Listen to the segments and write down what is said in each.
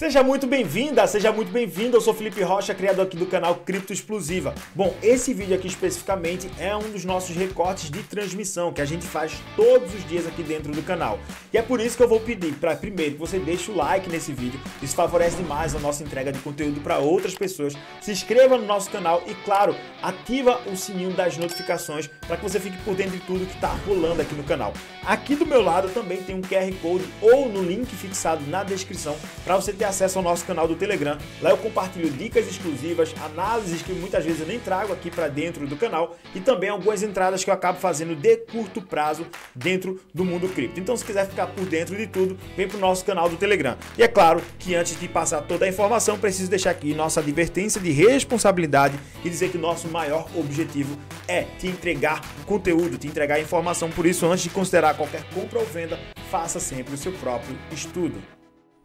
Seja muito bem-vinda, seja muito bem-vindo. Eu sou Felipe Rocha, criador aqui do canal Cripto Explosiva. Bom, esse vídeo aqui especificamente é um dos nossos recortes de transmissão que a gente faz todos os dias aqui dentro do canal. E é por isso que eu vou pedir para primeiro que você deixe o like nesse vídeo. Isso favorece demais a nossa entrega de conteúdo para outras pessoas. Se inscreva no nosso canal e, claro, ativa o sininho das notificações para que você fique por dentro de tudo que está rolando aqui no canal. Aqui do meu lado também tem um QR Code ou no link fixado na descrição para você ter acesso ao nosso canal do Telegram. Lá eu compartilho dicas exclusivas, análises que muitas vezes eu nem trago aqui para dentro do canal e também algumas entradas que eu acabo fazendo de curto prazo dentro do mundo cripto. Então, se quiser ficar por dentro de tudo, vem para o nosso canal do Telegram. E é claro que antes de passar toda a informação, preciso deixar aqui nossa advertência de responsabilidade e dizer que nosso maior objetivo é te entregar conteúdo, te entregar informação. Por isso, antes de considerar qualquer compra ou venda, faça sempre o seu próprio estudo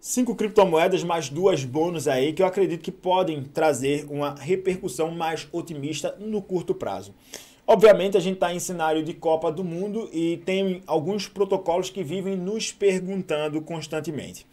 cinco criptomoedas mais duas bônus aí que eu acredito que podem trazer uma repercussão mais otimista no curto prazo. Obviamente a gente está em cenário de Copa do Mundo e tem alguns protocolos que vivem nos perguntando constantemente.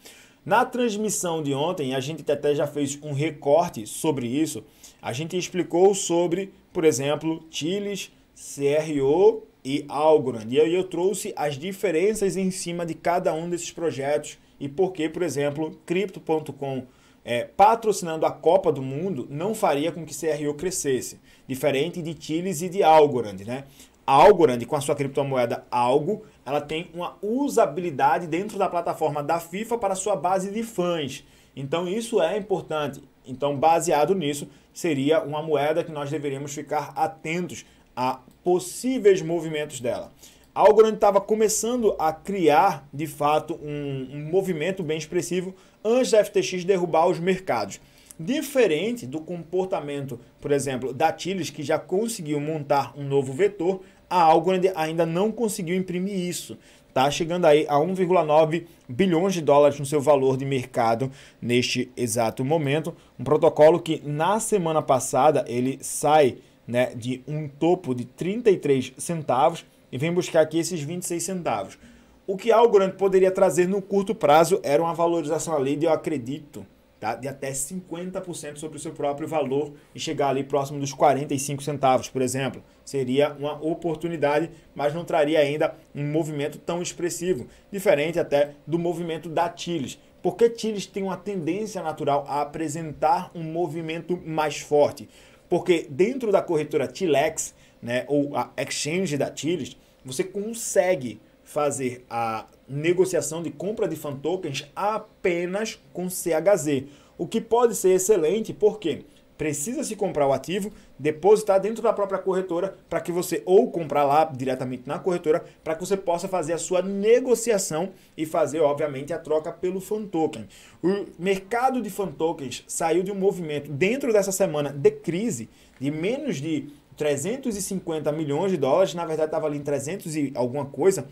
Na transmissão de ontem, a gente até já fez um recorte sobre isso. A gente explicou sobre, por exemplo, TILIS, CRO e Algorand. E aí eu trouxe as diferenças em cima de cada um desses projetos e por que, por exemplo, Crypto.com é, patrocinando a Copa do Mundo não faria com que CRO crescesse, diferente de Tiles e de Algorand, né? Algorand, com a sua criptomoeda Algo, ela tem uma usabilidade dentro da plataforma da FIFA para sua base de fãs. Então isso é importante. Então, baseado nisso, seria uma moeda que nós deveríamos ficar atentos a possíveis movimentos dela. Algorand estava começando a criar, de fato, um, um, movimento bem expressivo antes da FTX derrubar os mercados. Diferente do comportamento, por exemplo, da Tiles, que já conseguiu montar um novo vetor, a Algorand ainda não conseguiu imprimir isso. Está chegando aí a 1,9 bilhões de dólares no seu valor de mercado neste exato momento. Um protocolo que na semana passada ele sai né, de um topo de 33 centavos e vem buscar aqui esses 26 centavos. O que Algorand poderia trazer no curto prazo era uma valorização ali de, eu acredito, tá? de até 50% sobre o seu próprio valor e chegar ali próximo dos 45 centavos, por exemplo. Seria uma oportunidade, mas não traria ainda um movimento tão expressivo, diferente até do movimento da Tiles. Porque Tiles tem uma tendência natural a apresentar um movimento mais forte. Porque dentro da corretora Tilex, né, ou a exchange da TILIS, você consegue fazer a negociação de compra de fan tokens apenas com CHZ, o que pode ser excelente porque precisa se comprar o ativo, depositar dentro da própria corretora para que você ou comprar lá diretamente na corretora para que você possa fazer a sua negociação e fazer obviamente a troca pelo fan token. O mercado de fan tokens saiu de um movimento dentro dessa semana de crise de menos de 350 milhões de dólares, na verdade estava ali em 300 e alguma coisa,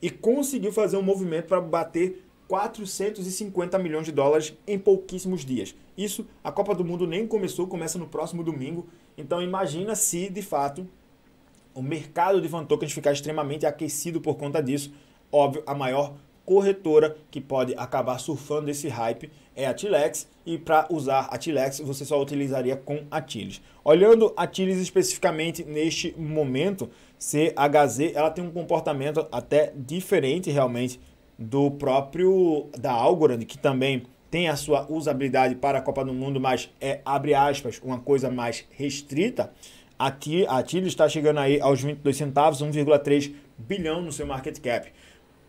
e conseguiu fazer um movimento para bater 450 milhões de dólares em pouquíssimos dias. Isso, a Copa do Mundo nem começou, começa no próximo domingo. Então imagina se, de fato, o mercado de Van tokens ficar extremamente aquecido por conta disso. Óbvio, a maior corretora que pode acabar surfando esse hype é a Tilex e para usar a Tilex você só utilizaria com a Tiles. Olhando a Tiles especificamente neste momento, CHZ ela tem um comportamento até diferente realmente do próprio da Algorand, que também tem a sua usabilidade para a Copa do Mundo, mas é abre aspas, uma coisa mais restrita. A Tiles está chegando aí aos 22 centavos, 1,3 bilhão no seu market cap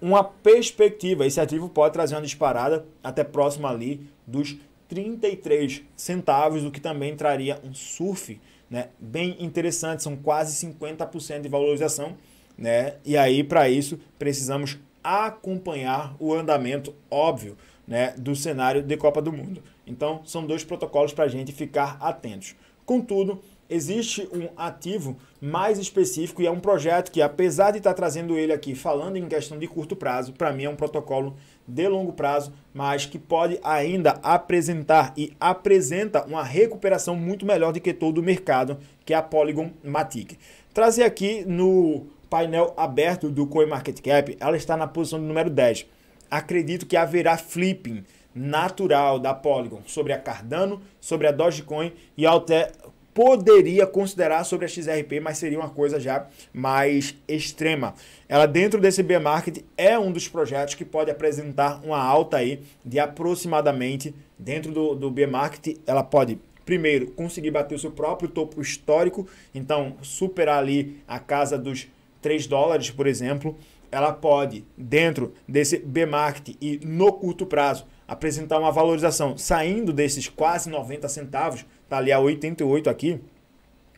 uma perspectiva. Esse ativo pode trazer uma disparada até próximo ali dos 33 centavos, o que também traria um surf né, bem interessante, são quase 50% de valorização. Né? E aí, para isso, precisamos acompanhar o andamento óbvio né, do cenário de Copa do Mundo. Então, são dois protocolos para a gente ficar atentos. Contudo, existe um ativo mais específico e é um projeto que, apesar de estar tá trazendo ele aqui falando em questão de curto prazo, para mim é um protocolo de longo prazo, mas que pode ainda apresentar e apresenta uma recuperação muito melhor do que todo o mercado, que é a Polygon Matic. Trazer aqui no painel aberto do CoinMarketCap, ela está na posição número 10. Acredito que haverá flipping natural da Polygon sobre a Cardano, sobre a Dogecoin e até poderia considerar sobre a XRP, mas seria uma coisa já mais extrema. Ela dentro desse bear market é um dos projetos que pode apresentar uma alta aí de aproximadamente dentro do, do bear market, ela pode primeiro conseguir bater o seu próprio topo histórico, então superar ali a casa dos 3 dólares, por exemplo, ela pode dentro desse bear market e no curto prazo apresentar uma valorização saindo desses quase 90 centavos tá ali a 88 aqui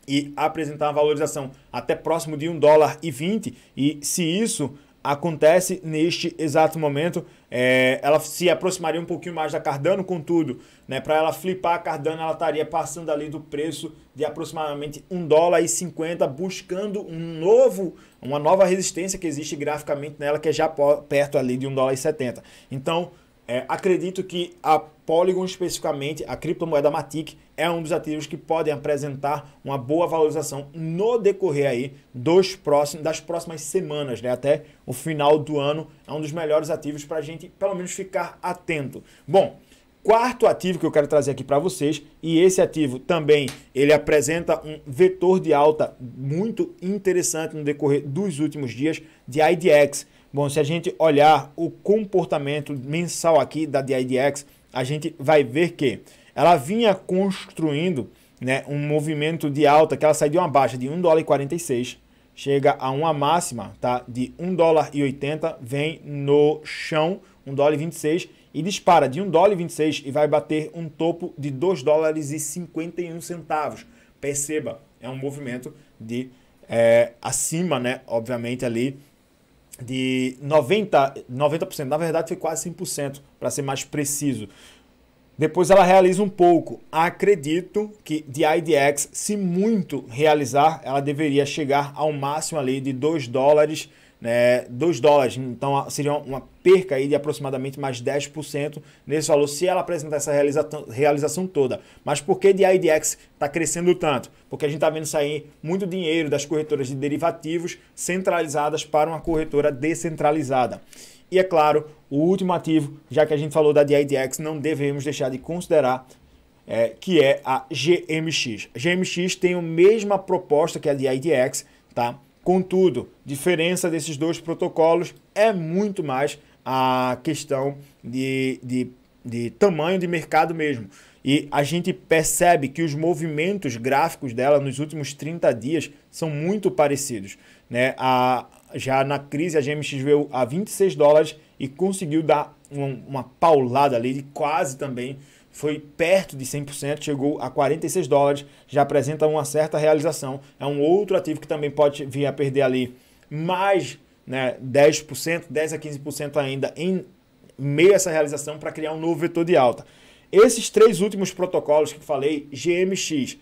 e apresentar uma valorização até próximo de 1 dólar e 20 e se isso acontece neste exato momento. É, ela se aproximaria um pouquinho mais da Cardano, contudo, né, para ela flipar a Cardano, ela estaria passando ali do preço de aproximadamente 1 dólar e 50, buscando um novo, uma nova resistência que existe graficamente nela, que é já perto ali de 1 dólar e 70. Então, é, acredito que a Polygon especificamente, a criptomoeda Matic, é um dos ativos que podem apresentar uma boa valorização no decorrer aí dos próximos, das próximas semanas, né? até o final do ano. É um dos melhores ativos para a gente, pelo menos, ficar atento. Bom, quarto ativo que eu quero trazer aqui para vocês, e esse ativo também ele apresenta um vetor de alta muito interessante no decorrer dos últimos dias de IDX. Bom, se a gente olhar o comportamento mensal aqui da DIDX, a gente vai ver que ela vinha construindo né, um movimento de alta que ela sai de uma baixa de 1 dólar e 46, chega a uma máxima tá, de 1 dólar e 80, vem no chão 1 dólar e 26 e dispara de 1 dólar e 26 e vai bater um topo de 2 dólares e 51 centavos. Perceba, é um movimento de é, acima, né, obviamente ali de 90%, 90%, na verdade foi quase 100%, para ser mais preciso. Depois ela realiza um pouco. Acredito que de IDX, se muito realizar, ela deveria chegar ao máximo ali de 2 dólares né, dos dólares. Então seria uma perca aí de aproximadamente mais 10% nesse valor se ela apresentar essa realiza realização toda. Mas por que de IDX está crescendo tanto? Porque a gente está vendo sair muito dinheiro das corretoras de derivativos centralizadas para uma corretora descentralizada. E é claro, o último ativo, já que a gente falou da DIDX, não devemos deixar de considerar é, que é a GMX. A GMX tem a mesma proposta que a DIDX, tá? Contudo, diferença desses dois protocolos é muito mais a questão de, de, de tamanho de mercado mesmo. E a gente percebe que os movimentos gráficos dela nos últimos 30 dias são muito parecidos. Né? A, já na crise, a GMX veio a 26 dólares e conseguiu dar um, uma paulada ali de quase também foi perto de 100%, chegou a 46 dólares, já apresenta uma certa realização. É um outro ativo que também pode vir a perder ali mais né, 10%, 10 a 15% ainda em meio a essa realização para criar um novo vetor de alta. Esses três últimos protocolos que falei, GMX,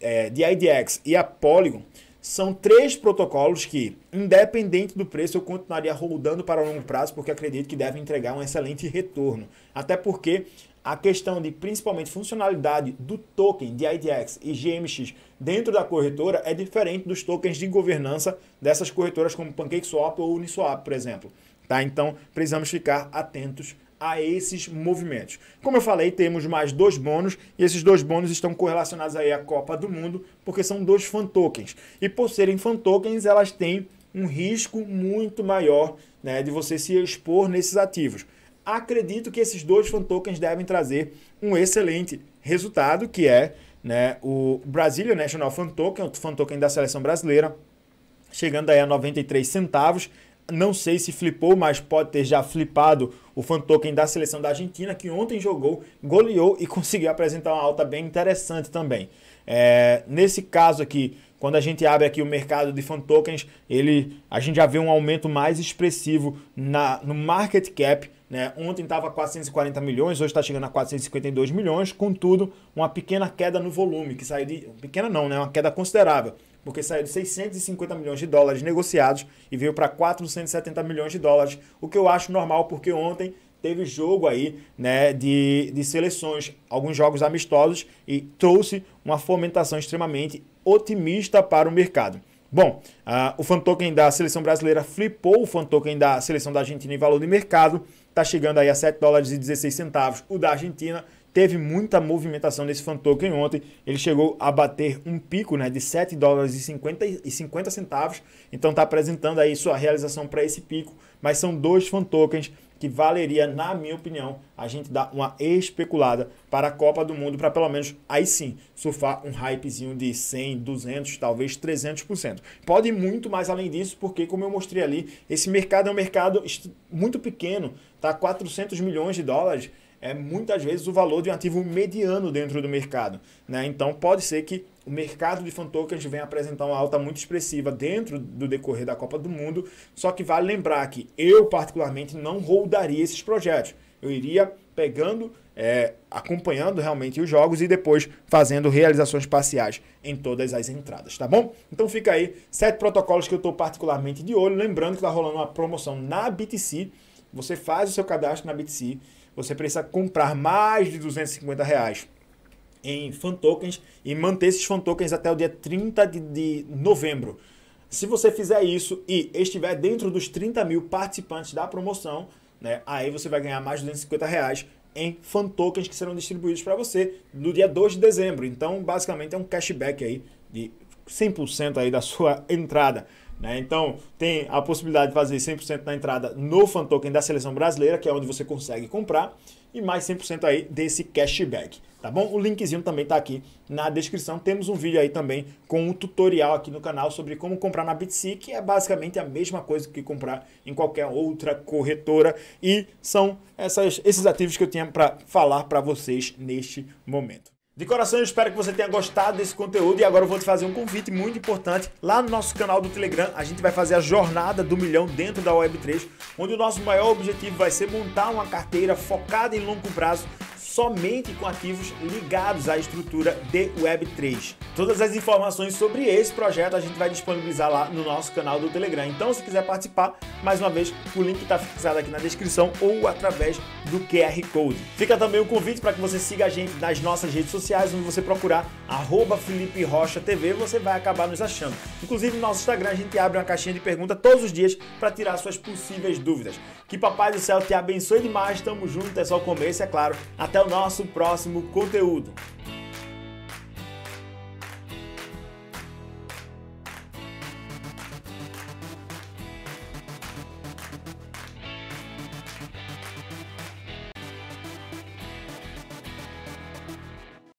é, DIDX e a Polygon, são três protocolos que, independente do preço, eu continuaria rodando para o longo prazo, porque acredito que devem entregar um excelente retorno. Até porque a questão de principalmente funcionalidade do token de IDX e GMX dentro da corretora é diferente dos tokens de governança dessas corretoras como PancakeSwap ou Uniswap, por exemplo. Tá? Então, precisamos ficar atentos a esses movimentos. Como eu falei, temos mais dois bônus e esses dois bônus estão correlacionados aí à Copa do Mundo, porque são dois fan tokens. E por serem fan tokens, elas têm um risco muito maior né, de você se expor nesses ativos acredito que esses dois fan tokens devem trazer um excelente resultado, que é né, o Brasília National Fan Token, o fan token da seleção brasileira, chegando aí a 93 centavos. Não sei se flipou, mas pode ter já flipado o fan token da seleção da Argentina, que ontem jogou, goleou e conseguiu apresentar uma alta bem interessante também. É, nesse caso aqui, quando a gente abre aqui o mercado de fan tokens, ele, a gente já vê um aumento mais expressivo na, no market cap né? Ontem estava 440 milhões, hoje está chegando a 452 milhões, contudo, uma pequena queda no volume, que saiu de. Pequena não, né? Uma queda considerável, porque saiu de 650 milhões de dólares negociados e veio para 470 milhões de dólares, o que eu acho normal, porque ontem teve jogo aí, né, de, de seleções, alguns jogos amistosos e trouxe uma fomentação extremamente otimista para o mercado. Bom, uh, o fan token da seleção brasileira flipou o fan token da seleção da Argentina em valor de mercado está chegando aí a 7 dólares e 16 centavos. O da Argentina teve muita movimentação nesse fan token ontem. Ele chegou a bater um pico né, de 7 dólares e 50, e 50 centavos. Então está apresentando aí sua realização para esse pico. Mas são dois fan tokens que valeria, na minha opinião, a gente dar uma especulada para a Copa do Mundo, para pelo menos aí sim surfar um hypezinho de 100, 200, talvez 300%. Pode ir muito mais além disso, porque como eu mostrei ali, esse mercado é um mercado muito pequeno, tá? 400 milhões de dólares é muitas vezes o valor de um ativo mediano dentro do mercado. Né? Então pode ser que o mercado de fan tokens vem apresentar uma alta muito expressiva dentro do decorrer da Copa do Mundo. Só que vale lembrar que eu, particularmente, não roldaria esses projetos. Eu iria pegando, é, acompanhando realmente os jogos e depois fazendo realizações parciais em todas as entradas, tá bom? Então fica aí sete protocolos que eu estou particularmente de olho. Lembrando que está rolando uma promoção na BTC. Você faz o seu cadastro na BTC. Você precisa comprar mais de 250 reais em fan tokens e manter esses fan tokens até o dia 30 de, de novembro. Se você fizer isso e estiver dentro dos 30 mil participantes da promoção, né, aí você vai ganhar mais de 250 reais em fan tokens que serão distribuídos para você no dia 2 de dezembro. Então, basicamente, é um cashback aí de 100% aí da sua entrada. Né? Então, tem a possibilidade de fazer 100% da entrada no fan token da seleção brasileira, que é onde você consegue comprar e mais 100% aí desse cashback, tá bom? O linkzinho também está aqui na descrição. Temos um vídeo aí também com um tutorial aqui no canal sobre como comprar na Bitsy, que é basicamente a mesma coisa que comprar em qualquer outra corretora e são essas, esses ativos que eu tinha para falar para vocês neste momento. De coração, eu espero que você tenha gostado desse conteúdo e agora eu vou te fazer um convite muito importante. Lá no nosso canal do Telegram, a gente vai fazer a jornada do milhão dentro da Web3, onde o nosso maior objetivo vai ser montar uma carteira focada em longo prazo somente com ativos ligados à estrutura de Web3. Todas as informações sobre esse projeto a gente vai disponibilizar lá no nosso canal do Telegram. Então, se quiser participar, mais uma vez, o link está fixado aqui na descrição ou através do QR Code. Fica também o convite para que você siga a gente nas nossas redes sociais, onde você procurar arroba Felipe Rocha TV, você vai acabar nos achando. Inclusive, no nosso Instagram a gente abre uma caixinha de pergunta todos os dias para tirar suas possíveis dúvidas. Que Papai do Céu te abençoe demais, tamo junto, é só o começo, é claro. Até até o nosso próximo conteúdo.